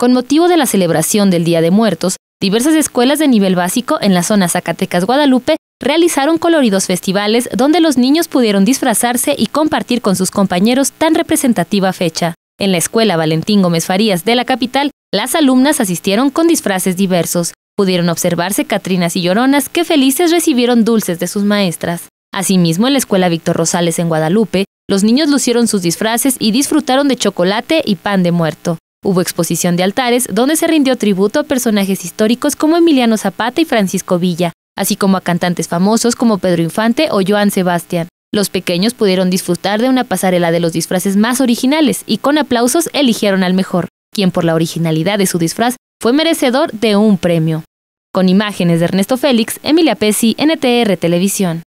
Con motivo de la celebración del Día de Muertos, diversas escuelas de nivel básico en la zona Zacatecas-Guadalupe realizaron coloridos festivales donde los niños pudieron disfrazarse y compartir con sus compañeros tan representativa fecha. En la escuela Valentín Gómez Farías de la capital, las alumnas asistieron con disfraces diversos. Pudieron observarse Catrinas y Lloronas que felices recibieron dulces de sus maestras. Asimismo, en la escuela Víctor Rosales en Guadalupe, los niños lucieron sus disfraces y disfrutaron de chocolate y pan de muerto. Hubo exposición de altares donde se rindió tributo a personajes históricos como Emiliano Zapata y Francisco Villa, así como a cantantes famosos como Pedro Infante o Joan Sebastián. Los pequeños pudieron disfrutar de una pasarela de los disfraces más originales y con aplausos eligieron al mejor, quien por la originalidad de su disfraz fue merecedor de un premio. Con imágenes de Ernesto Félix, Emilia Pesi, NTR Televisión.